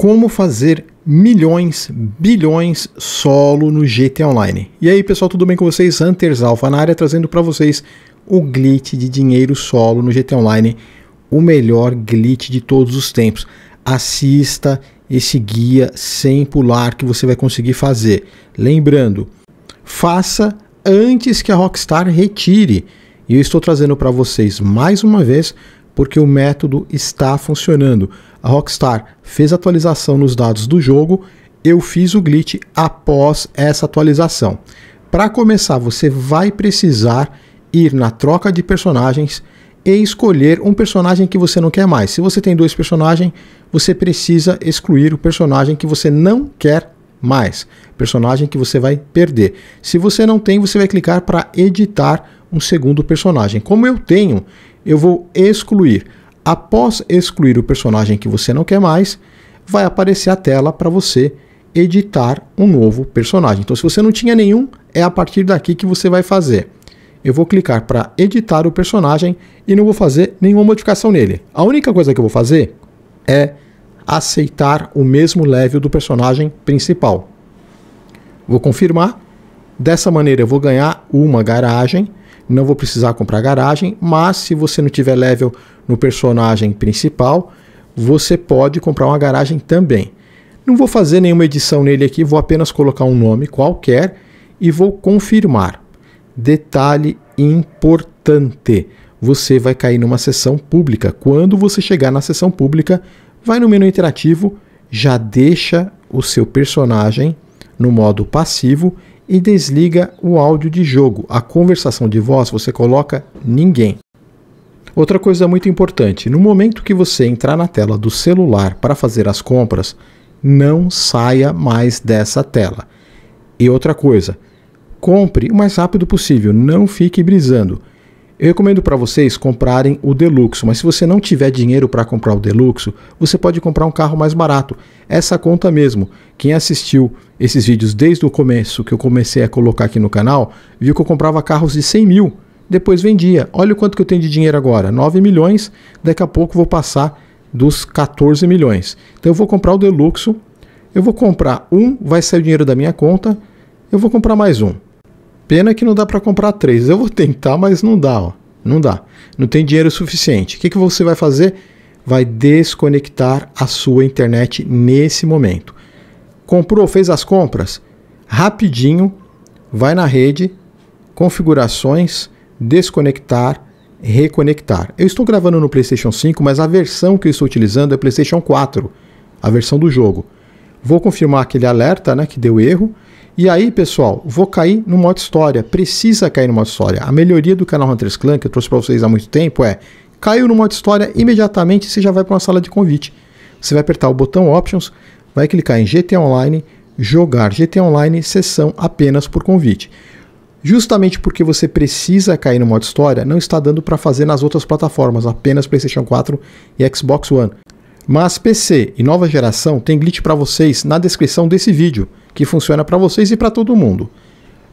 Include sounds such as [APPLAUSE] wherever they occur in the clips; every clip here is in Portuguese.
como fazer milhões, bilhões solo no GT Online. E aí, pessoal, tudo bem com vocês? Hunters Alpha na área trazendo para vocês o glitch de dinheiro solo no GT Online, o melhor glitch de todos os tempos. Assista esse guia sem pular que você vai conseguir fazer. Lembrando, faça antes que a Rockstar retire. E eu estou trazendo para vocês mais uma vez porque o método está funcionando. A Rockstar fez atualização nos dados do jogo, eu fiz o glitch após essa atualização. Para começar, você vai precisar ir na troca de personagens e escolher um personagem que você não quer mais. Se você tem dois personagens, você precisa excluir o personagem que você não quer mais, personagem que você vai perder. Se você não tem, você vai clicar para editar um segundo personagem. Como eu tenho, eu vou excluir. Após excluir o personagem que você não quer mais, vai aparecer a tela para você editar um novo personagem. Então, se você não tinha nenhum, é a partir daqui que você vai fazer. Eu vou clicar para editar o personagem e não vou fazer nenhuma modificação nele. A única coisa que eu vou fazer é aceitar o mesmo level do personagem principal. Vou confirmar. Dessa maneira eu vou ganhar uma garagem. Não vou precisar comprar garagem, mas se você não tiver level no personagem principal, você pode comprar uma garagem também. Não vou fazer nenhuma edição nele aqui, vou apenas colocar um nome qualquer e vou confirmar. Detalhe importante: você vai cair numa sessão pública. Quando você chegar na sessão pública, vai no menu interativo, já deixa o seu personagem no modo passivo e desliga o áudio de jogo. A conversação de voz você coloca ninguém. Outra coisa muito importante: no momento que você entrar na tela do celular para fazer as compras, não saia mais dessa tela. E outra coisa, compre o mais rápido possível, não fique brisando. Eu recomendo para vocês comprarem o deluxe. mas se você não tiver dinheiro para comprar o deluxe, você pode comprar um carro mais barato. Essa conta mesmo. Quem assistiu esses vídeos desde o começo que eu comecei a colocar aqui no canal, viu que eu comprava carros de 100 mil depois vendia. Olha o quanto que eu tenho de dinheiro agora, 9 milhões, daqui a pouco vou passar dos 14 milhões. Então eu vou comprar o Deluxo, eu vou comprar um, vai sair o dinheiro da minha conta, eu vou comprar mais um. Pena que não dá para comprar três. Eu vou tentar, mas não dá, ó. Não dá. Não tem dinheiro suficiente. O que, que você vai fazer? Vai desconectar a sua internet nesse momento. Comprou, fez as compras? Rapidinho, vai na rede, configurações, desconectar, reconectar. Eu estou gravando no PlayStation 5, mas a versão que eu estou utilizando é PlayStation 4, a versão do jogo. Vou confirmar aquele alerta, né, que deu erro. E aí, pessoal, vou cair no modo história. Precisa cair no modo história. A melhoria do canal Hunters Clan, que eu trouxe para vocês há muito tempo, é caiu no modo história, imediatamente você já vai para uma sala de convite. Você vai apertar o botão Options, vai clicar em GT Online, jogar GT Online, sessão apenas por convite justamente porque você precisa cair no modo história, não está dando para fazer nas outras plataformas, apenas PlayStation 4 e Xbox One. Mas PC e nova geração tem glitch para vocês na descrição desse vídeo, que funciona para vocês e para todo mundo.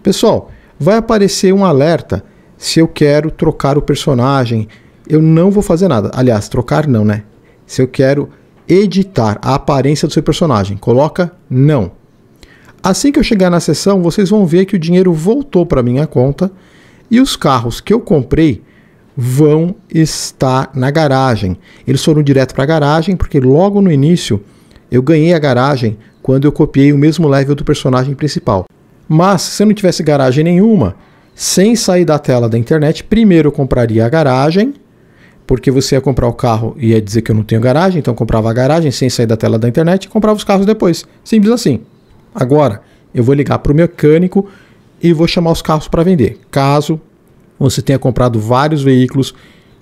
Pessoal, vai aparecer um alerta se eu quero trocar o personagem. Eu não vou fazer nada. Aliás, trocar não, né? Se eu quero editar a aparência do seu personagem, coloca não. Assim que eu chegar na sessão, vocês vão ver que o dinheiro voltou para minha conta e os carros que eu comprei vão estar na garagem. Eles foram direto para a garagem porque logo no início eu ganhei a garagem quando eu copiei o mesmo level do personagem principal. Mas se eu não tivesse garagem nenhuma, sem sair da tela da internet, primeiro eu compraria a garagem, porque você ia comprar o carro e ia dizer que eu não tenho garagem, então comprava a garagem sem sair da tela da internet e comprava os carros depois. Simples assim. Agora, eu vou ligar para o mecânico e vou chamar os carros para vender. Caso você tenha comprado vários veículos,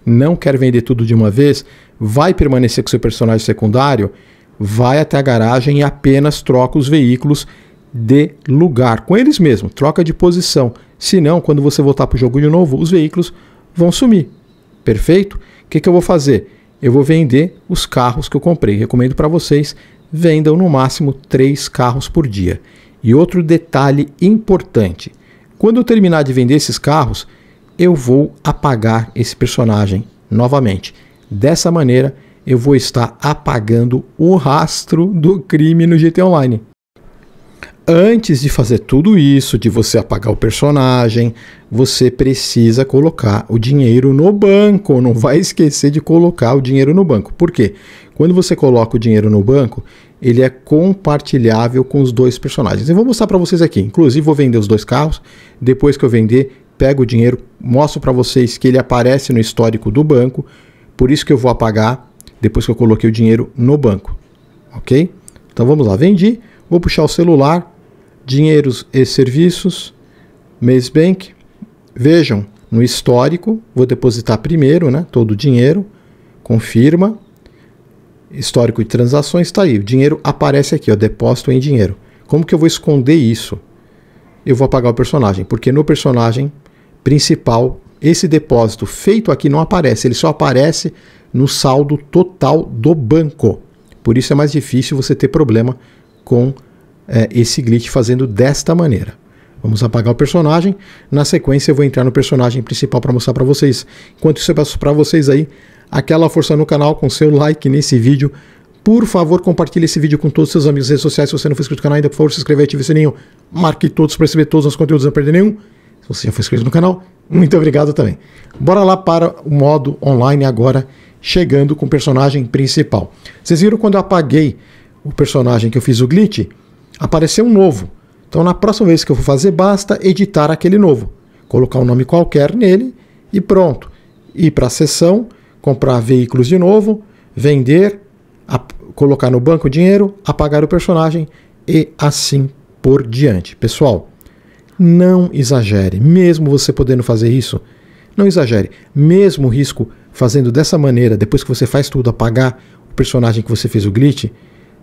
não quer vender tudo de uma vez, vai permanecer com seu personagem secundário, vai até a garagem e apenas troca os veículos de lugar com eles mesmos, troca de posição. Senão, quando você voltar para o jogo de novo, os veículos vão sumir. Perfeito? O que, que eu vou fazer? Eu vou vender os carros que eu comprei. Recomendo para vocês vendam no máximo três carros por dia. E outro detalhe importante: quando eu terminar de vender esses carros, eu vou apagar esse personagem novamente. Dessa maneira, eu vou estar apagando o rastro do crime no GT Online. Antes de fazer tudo isso, de você apagar o personagem, você precisa colocar o dinheiro no banco. Não vai [LAUGHS] esquecer de colocar o dinheiro no banco. Por quê? Quando você coloca o dinheiro no banco, ele é compartilhável com os dois personagens. Eu vou mostrar para vocês aqui. Inclusive, vou vender os dois carros. Depois que eu vender, pego o dinheiro, mostro para vocês que ele aparece no histórico do banco. Por isso que eu vou apagar depois que eu coloquei o dinheiro no banco. Ok? Então vamos lá, vendi. Vou puxar o celular, dinheiros e serviços, Macebank. Vejam no histórico, vou depositar primeiro, né, todo o dinheiro, confirma. Histórico de transações está aí, o dinheiro aparece aqui, ó, depósito em dinheiro. Como que eu vou esconder isso? Eu vou apagar o personagem, porque no personagem principal esse depósito feito aqui não aparece, ele só aparece no saldo total do banco. Por isso é mais difícil você ter problema com é, esse glitch fazendo desta maneira. Vamos apagar o personagem. Na sequência, eu vou entrar no personagem principal para mostrar para vocês. Enquanto isso, eu peço para vocês aí aquela força no canal com seu like nesse vídeo. Por favor, compartilhe esse vídeo com todos os seus amigos nas redes sociais. Se você não for inscrito no canal ainda, por favor, se inscreva e ative o sininho. Marque todos para receber todos os conteúdos e não perder nenhum. Se você já foi inscrito no canal, muito obrigado também. Bora lá para o modo online agora, chegando com o personagem principal. Vocês viram quando eu apaguei o personagem que eu fiz o glitch? apareceu um novo. Então, na próxima vez que eu for fazer, basta editar aquele novo, colocar um nome qualquer nele e pronto. Ir para a sessão, comprar veículos de novo, vender, colocar no banco o dinheiro, apagar o personagem e assim por diante. Pessoal, não exagere, mesmo você podendo fazer isso, não exagere. Mesmo o risco fazendo dessa maneira, depois que você faz tudo, apagar o personagem que você fez o glitch,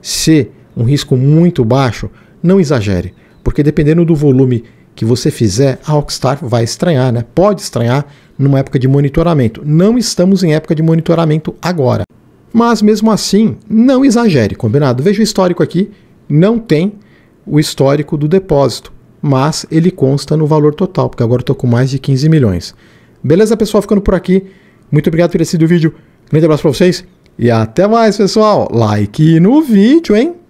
se um risco muito baixo, não exagere, porque dependendo do volume que você fizer, a Rockstar vai estranhar, né? Pode estranhar numa época de monitoramento. Não estamos em época de monitoramento agora. Mas mesmo assim, não exagere, combinado? Veja o histórico aqui, não tem o histórico do depósito, mas ele consta no valor total, porque agora estou com mais de 15 milhões. Beleza, pessoal? Ficando por aqui. Muito obrigado por ter assistido o vídeo. Um grande abraço para vocês e até mais, pessoal. Like no vídeo, hein?